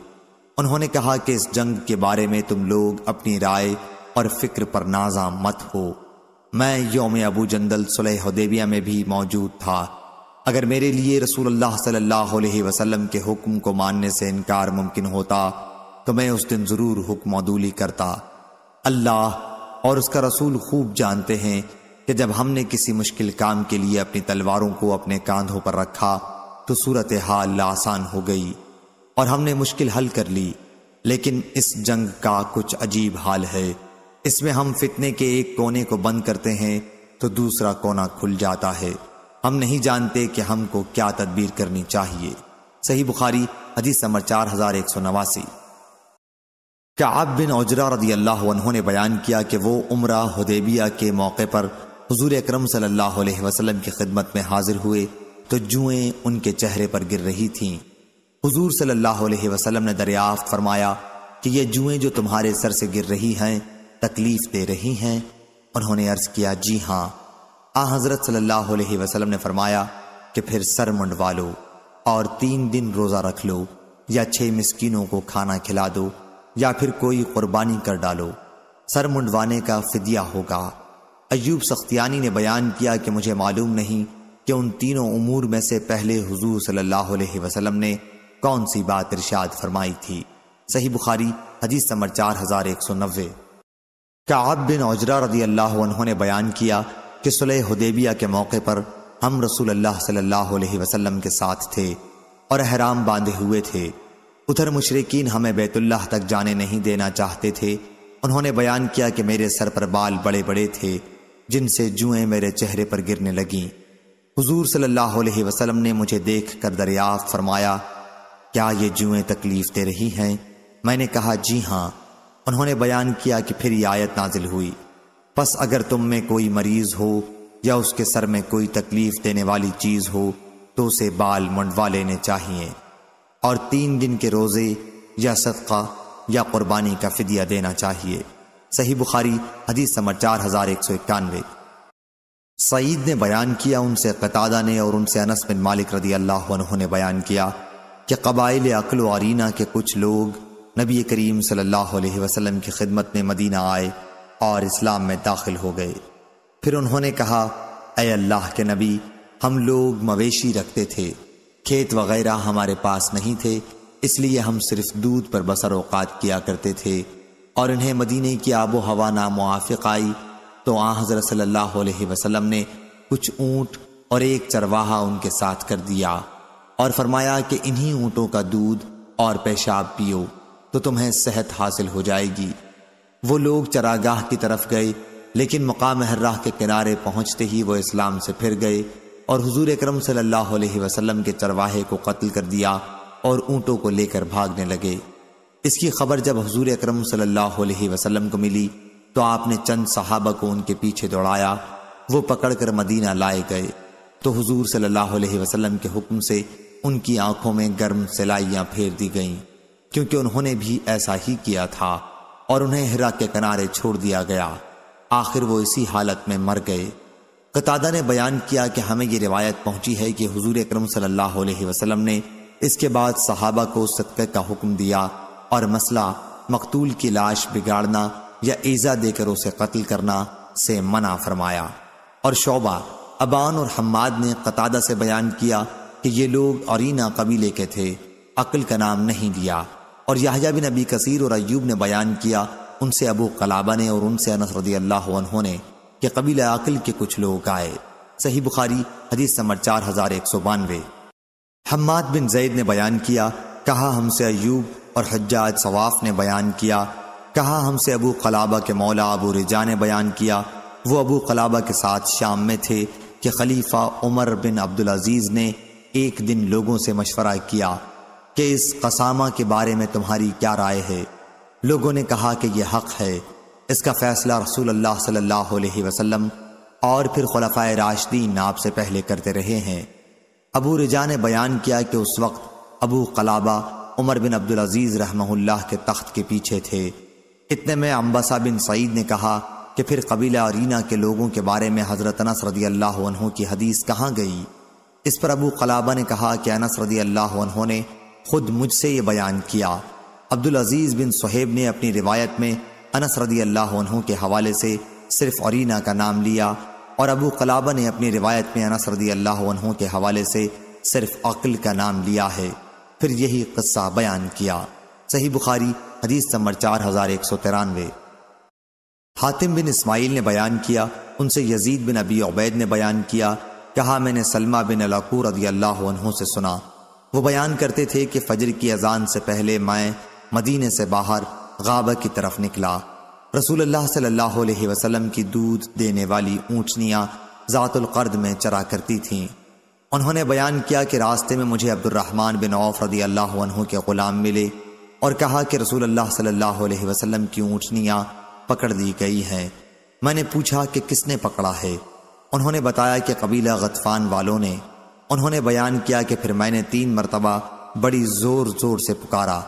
[SPEAKER 1] उन्होंने कहा कि इस जंग के बारे में तुम लोग अपनी राय और फिक्र पर नाजा मत हो मैं योम अबू जंदल सुलहदेविया में भी मौजूद था अगर मेरे लिए रसूल सल्लल्लाहु अलैहि वसल्लम के हुक्म को मानने से इनकार मुमकिन होता तो मैं उस दिन ज़रूर हुक्म अदूली करता अल्लाह और उसका रसूल खूब जानते हैं कि जब हमने किसी मुश्किल काम के लिए अपनी तलवारों को अपने कांधों पर रखा तो सूरत हाल आसान हो गई और हमने मुश्किल हल कर ली लेकिन इस जंग का कुछ अजीब हाल है इसमें हम फितने के एक कोने को बंद करते हैं तो दूसरा कोना खुल जाता है हम नहीं जानते कि हमको क्या तदबीर करनी चाहिए सही बुखारी हदीस नंबर चार हजार एक सौ नवासी क्या आप बिन औजरा रदी अल्लाह ने बयान किया कि वो उम्र हदेबिया के मौके पर हजूर अक्रम सल्ला वसलम की खिदमत में हाजिर हुए तो जुएं उनके चेहरे पर गिर रही थीं हुजूर सल्लल्लाहु अलैहि वसल्लम ने दरियाफ्त फरमाया कि ये जुएं जो तुम्हारे सर से गिर रही हैं तकलीफ दे रही हैं उन्होंने अर्ज किया जी हाँ आ हजरत सल्लल्लाहु अलैहि वसल्लम ने फरमाया कि फिर सर मुंडवा लो और तीन दिन रोज़ा रख लो या छह मिसकीनों को खाना खिला दो या फिर कोई कुर्बानी कर डालो सर मुंडवाने का फिदिया होगा अयूब सख्तियानी ने बयान किया कि मुझे मालूम नहीं कि उन तीनों उमूर में से पहले हुजूर सल्लल्लाहु अलैहि वसल्लम ने कौन सी बात इर्शाद फरमाई थी सही बुखारी हजीज समर चार हजार एक सौ नब्बे काब बिन औजरा रदी अल्लाह उन्होंने बयान किया कि सुलह हुदेबिया के मौके पर हम रसूल अल्लाह सल्लल्लाहु अलैहि वसल्लम के साथ थे और अहराम बांधे हुए थे उधर मुशरकिन हमें बैतुल्लाह तक जाने नहीं देना चाहते थे उन्होंने बयान किया कि मेरे सर पर बाल बड़े बड़े थे जिनसे जुएं मेरे चेहरे पर गिरने लगीं हुजूर सल्लल्लाहु अलैहि वसल्लम ने मुझे देख कर दरियाफ्त फरमाया क्या ये जुएं तकलीफ दे रही हैं मैंने कहा जी हाँ उन्होंने बयान किया कि फिर ये आयत नाजिल हुई बस अगर तुम में कोई मरीज हो या उसके सर में कोई तकलीफ देने वाली चीज हो तो उसे बाल मंडवा लेने चाहिए और तीन दिन के रोजे या सदका या कुर्बानी का फिदिया देना चाहिए सही बुखारी हदीस समर चार हजार एक सौ इक्यानवे सईद ने बयान किया उनसे कतादा ने और उनसे अनस बिन मालिक रदी अल्लाह ने बयान किया कि कबाइल अकल वारीना के कुछ लोग नबी करीम सल्लल्लाहु अलैहि वसल्लम की खिदमत में मदीना आए और इस्लाम में दाखिल हो गए फिर उन्होंने कहा अय अल्लाह के नबी हम लोग मवेशी रखते थे खेत वगैरह हमारे पास नहीं थे इसलिए हम सिर्फ दूध पर बसर अवकात किया करते थे और इन्हें मदीने की आबो हवा नामुआफ़ आई तो आ हज़रत सल्लल्लाहु अलैहि वसल्लम ने कुछ ऊँट और एक चरवाहा उनके साथ कर दिया और फरमाया कि इन्हीं ऊँटों का दूध और पेशाब पियो तो तुम्हें सेहत हासिल हो जाएगी वो लोग चरागाह की तरफ गए लेकिन मकाम हर्राह के किनारे पहुँचते ही वो इस्लाम से फिर गए और हुजूर अकरम सल्लल्लाहु अलैहि वसल्लम के चरवाहे को कत्ल कर दिया और ऊँटों को लेकर भागने लगे इसकी खबर जब हजूर अक्रम सल्लल्लाहु अलैहि वसल्लम को मिली तो आपने चंद सहाबा को उनके पीछे दौड़ाया वो पकड़कर मदीना लाए गए तो हुजूर सल्लल्लाहु अलैहि वसल्लम के हुक्म से उनकी आंखों में गर्म सिलाइयां फेर दी गईं क्योंकि उन्होंने भी ऐसा ही किया था और उन्हें हिरा के किनारे छोड़ दिया गया आखिर वो इसी हालत में मर गए कतादा ने बयान किया कि हमें ये रिवायत पहुंची है कि हजूर अक्रम सल्लाम ने इसके बाद सहाबा को सदक का हुक्म दिया और मसला मकतूल की लाश बिगाड़ना या ईज़ा देकर उसे कत्ल करना से मना फरमाया और शोबा अबान और हम्माद ने कतादा से बयान किया कि ये लोग औरना कबीले के थे अकल का नाम नहीं दिया और याहिया बिन नबी कसीर और अयूब ने बयान किया उनसे अबू कलाबा ने और उनसे अनस रदी अल्लाह ने कि कबीले अकल के कुछ लोग आए सही बुखारी हदीस नंबर चार हजार एक सौ बानवे हम्माद बिन जैद ने बयान किया कहा हमसे अयूब और हज्जाज सवाफ ने बयान किया कहा हमसे अबू कलाबा के मौला अबू रिजा ने बयान किया वो अबू कलाबा के साथ शाम में थे कि खलीफा उमर बिन अब्दुल अजीज़ ने एक दिन लोगों से मशवरा किया कि इस कसामा के बारे में तुम्हारी क्या राय है लोगों ने कहा कि यह हक है इसका फैसला रसूल अल्लाह सल्लल्लाहु अलैहि वसल्लम और फिर खलफाए राशदीन आपसे पहले करते रहे हैं अबू रिजा ने बयान किया कि उस वक्त अबू कलाबा उमर बिन अब्दुल अजीज रहमहुल्लाह के तख्त के पीछे थे इतने में अम्बासा बिन सईद ने कहा कि फिर कबीला अरीना के लोगों के बारे में हजरत अनस रदी अल्लाह की हदीस कहाँ गई इस पर अबू कलाबा ने कहा कि अनस रदी अल्लाह ने खुद मुझसे ये बयान किया अब्दुल अजीज़ बिन सुहेब ने अपनी रिवायत में अनस रदी अल्लाह के हवाले से सिर्फ और का नाम लिया और अबू कलाबा ने अपनी रिवायत में अनस रदी अल्लाह के हवाले से सिर्फ अकल का नाम लिया है फिर यही क़स्सा बयान किया सही बुखारी हदीस नंबर चार हज़ार एक सौ तिरानवे हातिम बिन इसमाइल ने बयान किया उनसे यजीद बिन अबी उबैद ने बयान किया कहा मैंने सलमा बिन अलाकूर रदी अल्लाह से सुना वो बयान करते थे कि फजर की अजान से पहले मैं मदीने से बाहर गाबा की तरफ निकला रसूल अल्लाह सल्लल्लाहु अलैहि वसल्लम की दूध देने वाली ऊँचनियाँ ज़ातुल्कर्द में चरा करती थीं उन्होंने बयान किया कि रास्ते में मुझे अब्दुलरहमान बिन औफ रदी अल्लाह के ग़ुलाम मिले और कहा कि रसूल अल्लाह सल्लल्लाहु अलैहि वसल्लम की ऊँचनियाँ पकड़ दी गई हैं मैंने पूछा कि किसने पकड़ा है उन्होंने बताया कि कबीला गतफान वालों ने उन्होंने बयान किया कि फिर मैंने तीन मरतबा बड़ी ज़ोर ज़ोर से पुकारा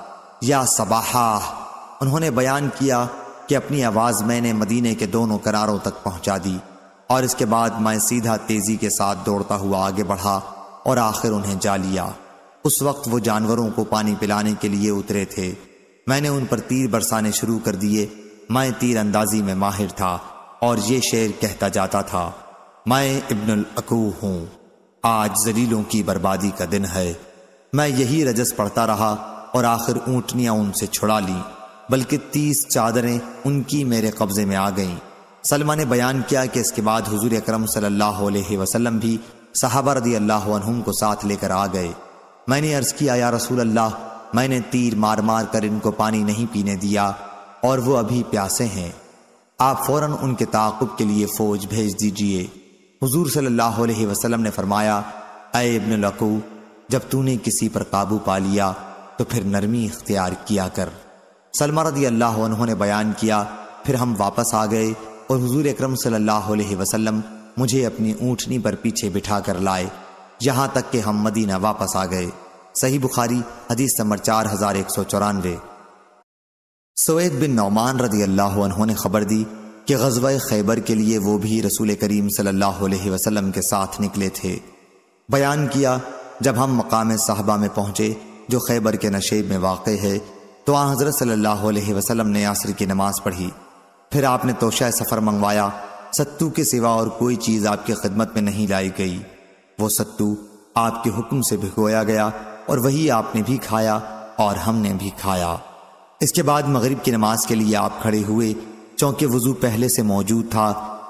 [SPEAKER 1] या सबाहा उन्होंने बयान किया कि अपनी आवाज़ मैंने मदीने के दोनों करारों तक पहुंचा दी और इसके बाद मैं सीधा तेज़ी के साथ दौड़ता हुआ आगे बढ़ा और आखिर उन्हें जा लिया उस वक्त वो जानवरों को पानी पिलाने के लिए उतरे थे मैंने उन पर तीर बरसाने शुरू कर दिए मैं तीर अंदाजी में माहिर था और ये शेर कहता जाता था मैं इब्नुल अकू हूँ आज जलीलों की बर्बादी का दिन है मैं यही रजस पढ़ता रहा और आखिर ऊंटनियां उनसे छुड़ा ली बल्कि तीस चादरें उनकी मेरे कब्जे में आ गईं सलमा ने बयान किया कि इसके बाद हुजूर अकरम सल्लल्लाहु अलैहि वसल्लम भी सहाबा रदी अल्लाह को साथ लेकर आ गए मैंने अर्ज़ किया या रसूल अल्लाह मैंने तीर मार मार कर इनको पानी नहीं पीने दिया और वो अभी प्यासे हैं आप फौरन उनके ताकुब के लिए फौज भेज दीजिए हुजूर सल्लल्लाहु अलैहि वसल्लम ने फरमाया अय इब्न लकू जब तूने किसी पर काबू पा लिया तो फिर नरमी इख्तियार किया कर सलमा रदी अल्लाह उन्होंने बयान किया फिर हम वापस आ गए और हुजूर अकरम सल्लल्लाहु अलैहि वसल्लम मुझे अपनी ऊँटनी पर पीछे बिठा कर लाए यहाँ तक कि हम मदीना वापस आ गए सही बुखारी हदीस नंबर चार हजार एक सौ चौरानवे सोएद बिन नौमान रदी अल्लाह उन्होंने खबर दी कि गजब खैबर के लिए वो भी रसूल करीम सल्लल्लाहु अलैहि वसल्लम के साथ निकले थे बयान किया जब हम मकाम साहबा में पहुंचे जो खैबर के नशेब में वाक़ है तो आ हज़रत सल्लल्लाहु अलैहि वसल्लम ने आसर की नमाज पढ़ी फिर आपने तोशा सफ़र मंगवाया सत्तू के सिवा और कोई चीज़ आपकी खिदमत में नहीं लाई गई वो सत्तू आपके हुक्म से भिगोया गया और वही आपने भी खाया और हमने भी खाया इसके बाद मगरिब की नमाज के लिए आप खड़े हुए चौंकि वज़ू पहले से मौजूद था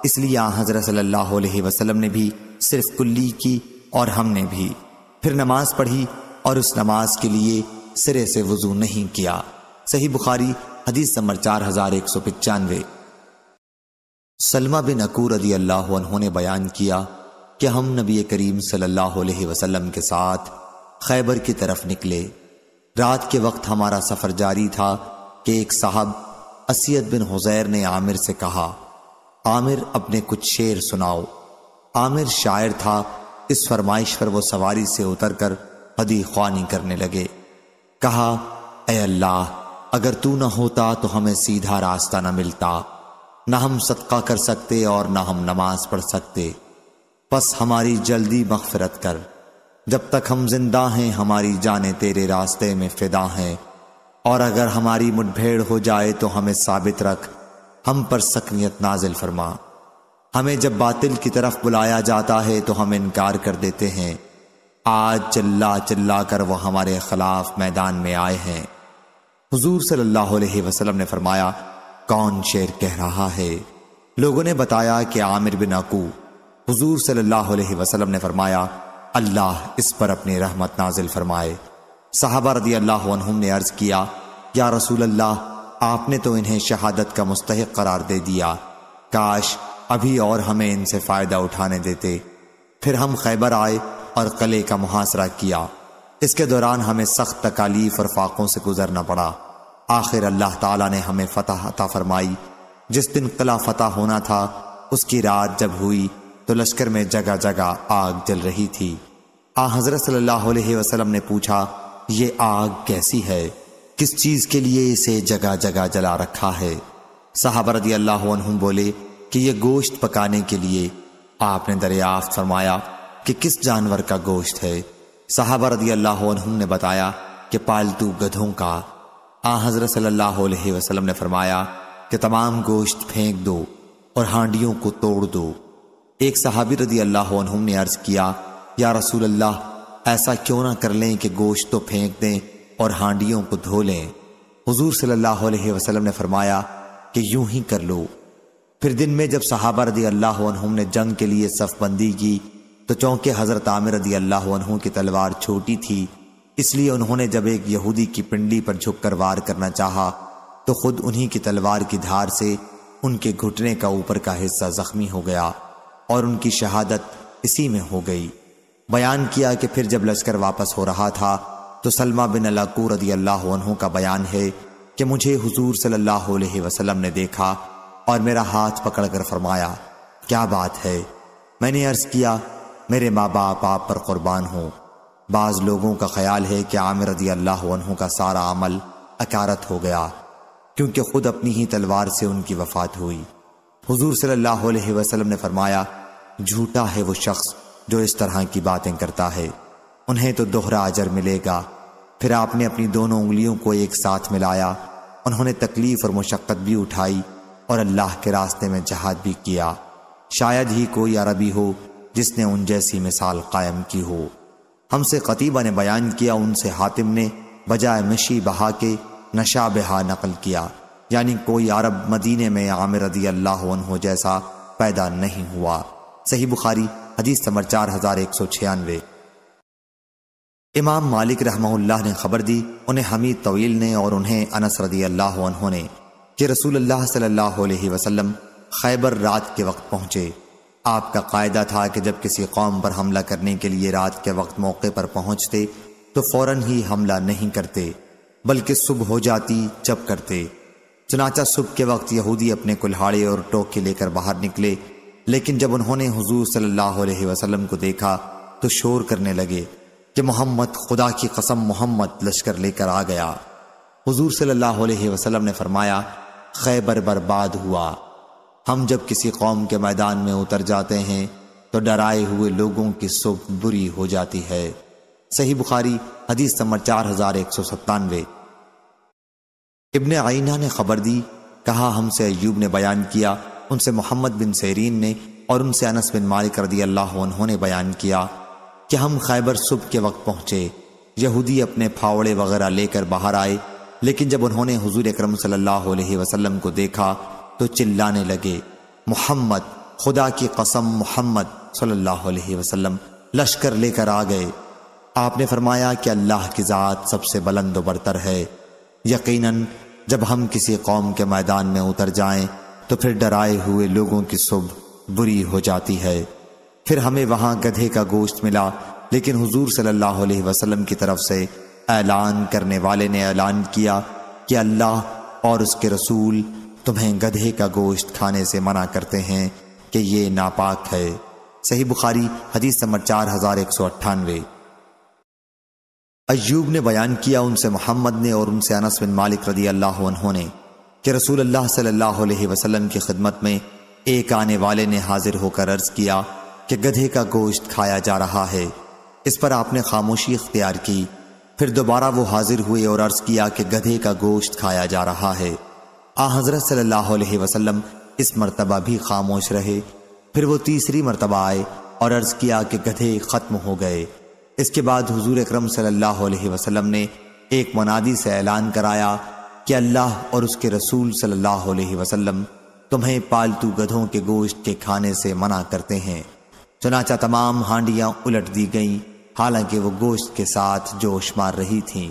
[SPEAKER 1] इसलिए हज़रत सल्लल्लाहु अलैहि वसल्लम ने भी सिर्फ कुल्ली की और हमने भी फिर नमाज पढ़ी और उस नमाज के लिए सिरे से वज़ू नहीं किया सही बुखारी हदीस नंबर चार हजार एक सौ पचानवे सलमा बिन अकूर अदी अल्लाह ने बयान किया कि हम नबी करीम सल्लल्लाहु अलैहि वसल्लम के साथ खैबर की तरफ निकले रात के वक्त हमारा सफ़र जारी था कि एक साहब असियत बिन हुजैर ने आमिर से कहा आमिर अपने कुछ शेर सुनाओ आमिर शायर था इस फरमाइश पर वो सवारी से उतरकर हदी ख्वानी करने लगे कहा ए अल्लाह अगर तू न होता तो हमें सीधा रास्ता न मिलता न हम सदका कर सकते और न हम नमाज पढ़ सकते बस हमारी जल्दी मगफरत कर जब तक हम जिंदा हैं हमारी जाने तेरे रास्ते में फिदा हैं और अगर हमारी मुठभेड़ हो जाए तो हमें साबित रख हम पर सकनीत नाजिल फरमा हमें जब बातिल की तरफ बुलाया जाता है तो हम इनकार कर देते हैं आज चिल्ला चिल्ला कर वह हमारे खिलाफ मैदान में आए हैं हजूर सल्लल्लाहु वसलम ने फरमाया कौन शेर कह रहा है लोगों ने बताया कि आमिर बिन अकू हजूर सल्लल्लाहु वसलम ने फरमाया अल्लाह इस पर अपनी रहमत नाजिल फरमाए साहबा रदी अल्लाह ने अर्ज किया या रसूल अल्लाह आपने तो इन्हें शहादत का मुस्तक करार दे दिया काश अभी और हमें इनसे फ़ायदा उठाने देते फिर हम खैबर आए और कले का मुहासरा किया इसके दौरान हमें सख्त तकालीफ और फाकों से गुजरना पड़ा आखिर अल्लाह ताला ने हमें फतह अता फरमाई जिस दिन कला फतह होना था उसकी रात जब हुई तो लश्कर में जगह जगह आग जल रही थी आ हजरत सल्लल्लाहु अलैहि वसल्लम ने पूछा ये आग कैसी है किस चीज के लिए इसे जगह जगह जला रखा है साहबरद अल्लाह बोले कि यह गोश्त पकाने के लिए आपने दरियाफ्त फरमाया कि किस जानवर का गोश्त है साहबरद अल्लाह ने बताया कि पालतू गधों का आ हजरत सल्लाम ने फरमाया कि तमाम गोश्त फेंक दो और हांडियों को तोड़ दो एक सहाबी रदी अल्लाह ने अर्ज किया या रसूल अल्लाह ऐसा क्यों ना कर लें कि गोश्त तो फेंक दें और हांडियों को धो लें हुजूर सल्लल्लाहु अलैहि वसल्लम ने फरमाया कि यूं ही कर लो फिर दिन में जब सहाबा रदी अल्लाह ने जंग के लिए सफबंदी की तो चौंके हज़रत आमिर रदी अल्लाह की तलवार छोटी थी इसलिए उन्होंने जब एक यहूदी की पिंडी पर झुक कर वार करना चाहा तो खुद उन्हीं की तलवार की धार से उनके घुटने का ऊपर का हिस्सा जख्मी हो गया और उनकी शहादत इसी में हो गई बयान किया कि फिर जब लश्कर वापस हो रहा था तो सलमा बिन अलाकू रदी अल्लाह का बयान है कि मुझे हुजूर सल्लल्लाहु अलैहि वसल्लम ने देखा और मेरा हाथ पकड़कर फरमाया क्या बात है मैंने अर्ज किया मेरे माँ बाप आप पर कुर्बान हो बाज लोगों का ख्याल है कि आमिर रदी अल्लाह का सारा अमल अकारत हो गया क्योंकि खुद अपनी ही तलवार से उनकी वफात हुई हुजूर सल्लल्लाहु अलैहि वसल्लम ने फरमाया झूठा है वो शख्स जो इस तरह की बातें करता है उन्हें तो दोहरा अजर मिलेगा फिर आपने अपनी दोनों उंगलियों को एक साथ मिलाया उन्होंने तकलीफ और मशक्क़त भी उठाई और अल्लाह के रास्ते में जहाद भी किया शायद ही कोई अरबी हो जिसने उन जैसी मिसाल कायम की हो हमसे खतीबा ने बयान किया उनसे हातिम ने बजाय मशी बहा के नशा बहा नकल किया यानी कोई अरब मदीने में आमिर रदी अल्लाह जैसा पैदा नहीं हुआ सही बुखारी हदीस नंबर चार हजार एक सौ छियानवे इमाम मालिक रहमल्ला ने खबर दी उन्हें हमीद तवील ने और उन्हें अनस रदी अल्लाह उन्होंने कि रसूल अल्लाह सल्लल्लाहु अलैहि वसल्लम खैबर रात के वक्त पहुंचे आपका कायदा था कि जब किसी कौम पर हमला करने के लिए रात के वक्त मौके पर पहुंचते तो फौरन ही हमला नहीं करते बल्कि सुबह हो जाती जब करते चनाचा सुबह के वक्त यहूदी अपने कुल्हाड़े और टोके लेकर बाहर निकले लेकिन जब उन्होंने हुजूर सल्लल्लाहु अलैहि वसल्लम को देखा तो शोर करने लगे कि मोहम्मद खुदा की कसम मोहम्मद लश्कर लेकर आ गया हुजूर सल्लल्लाहु अलैहि वसल्लम ने फरमाया खैबर बर्बाद हुआ हम जब किसी कौम के मैदान में उतर जाते हैं तो डराए हुए लोगों की सुख बुरी हो जाती है सही बुखारी हदीस नंबर चार हजार एक सौ सत्तानवे इबन आइना ने खबर दी कहा हमसे अयूब ने बयान किया उनसे मोहम्मद बिन सैरीन ने और उनसे अनस बिन मालिक रदी अल्लाह उन्होंने बयान किया कि हम खैबर सुबह के वक्त पहुंचे यहूदी अपने फावड़े वगैरह लेकर बाहर आए लेकिन जब उन्होंने हुजूर अकरम सल्लल्लाहु अलैहि वसल्लम को देखा तो चिल्लाने लगे मोहम्मद खुदा की कसम मोहम्मद सल्लल्लाहु अलैहि वसल्लम लश्कर लेकर आ गए आपने फरमाया कि अल्लाह की ज़ात सबसे बुलंद बरतर है यकीनन जब हम किसी कौम के मैदान में उतर जाएं तो फिर डराए हुए लोगों की सुबह बुरी हो जाती है फिर हमें वहां गधे का गोश्त मिला लेकिन हुजूर सल्लल्लाहु अलैहि वसल्लम की तरफ से ऐलान करने वाले ने ऐलान किया कि अल्लाह और उसके रसूल तुम्हें गधे का गोश्त खाने से मना करते हैं कि ये नापाक है सही बुखारी हदीस नंबर चार हजार एक सौ अट्ठानवे अयूब ने बयान किया उनसे मोहम्मद ने और उनसे अनस बिन मालिक रदी अल्लाह उन्होंने कि रसूल अल्लाह सल्लल्लाहु अलैहि वसल्लम की खिदमत में एक आने वाले ने हाजिर होकर अर्ज किया कि गधे का गोश्त खाया जा रहा है इस पर आपने खामोशी इख्तियार की फिर दोबारा वो हाजिर हुए और अर्ज किया कि गधे का गोश्त खाया जा रहा है आ हजरत सल्लल्लाहु अलैहि वसल्लम इस मरतबा भी खामोश रहे फिर वो तीसरी मरतबा आए और अर्ज किया कि गधे खत्म हो गए इसके बाद हुजूर अकरम सल्लल्लाहु अलैहि वसल्लम ने एक मनादी से ऐलान कराया कि अल्लाह और उसके रसूल सल्लल्लाहु अलैहि वसल्लम तुम्हें पालतू गधों के गोश्त के खाने से मना करते हैं चुनाचा तमाम हांडियां उलट दी गईं हालांकि वो गोश्त के साथ जोश मार रही थीं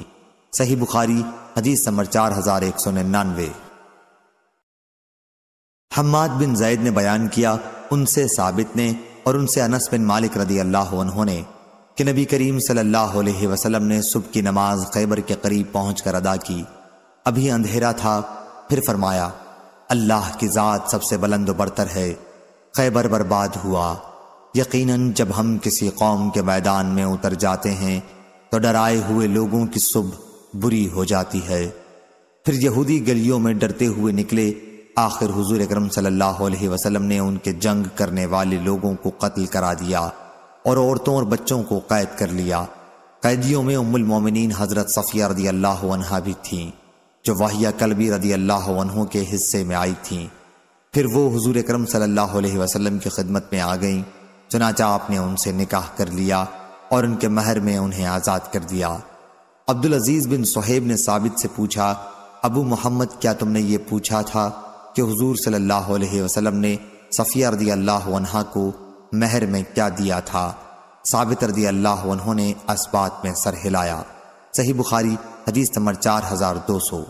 [SPEAKER 1] सही बुखारी हदीस नंबर चार हजार एक सौ निन्यानवे हम्माद बिन जैद ने बयान किया उनसे साबित ने और उनसे अनस बिन मालिक रदी अल्लाह उन्होंने कि नबी करीम सल्लल्लाहु अलैहि वसल्लम ने सुबह की नमाज खैबर के करीब पहुंचकर अदा की अभी अंधेरा था फिर फरमाया अल्लाह की ज़ात सबसे बुलंद बरतर है खैबर बर्बाद हुआ यकीनन जब हम किसी कौम के मैदान में उतर जाते हैं तो डराए हुए लोगों की सुबह बुरी हो जाती है फिर यहूदी गलियों में डरते हुए निकले आखिर हुजूर अकरम सल्लल्लाहु अलैहि वसल्लम ने उनके जंग करने वाले लोगों को कत्ल करा दिया और औरतों और बच्चों को कैद कर लिया कैदियों में उम्मुल मोमिनीन हज़रत सफ़िया रदी अल्लाह भी थी जो वाहिया कलबी रदी अल्लाह के हिस्से में आई थी फिर वो हजूर करम सल्लल्लाहु अलैहि वसल्लम की खिदमत में आ गईं चुनाचा आपने उनसे निकाह कर लिया और उनके महर में उन्हें आज़ाद कर दिया अब्दुल अजीज़ बिन सहेब ने साबित से पूछा अबू मोहम्मद क्या तुमने ये पूछा था कि हजूर सल्लल्लाहु अलैहि ने सफ़िया रदी अल्लाह को महर में क्या दिया था साबित रदी अल्लाह ने इस बात में सर हिलाया सही बुखारी हदीस नंबर चार हजार दो सौ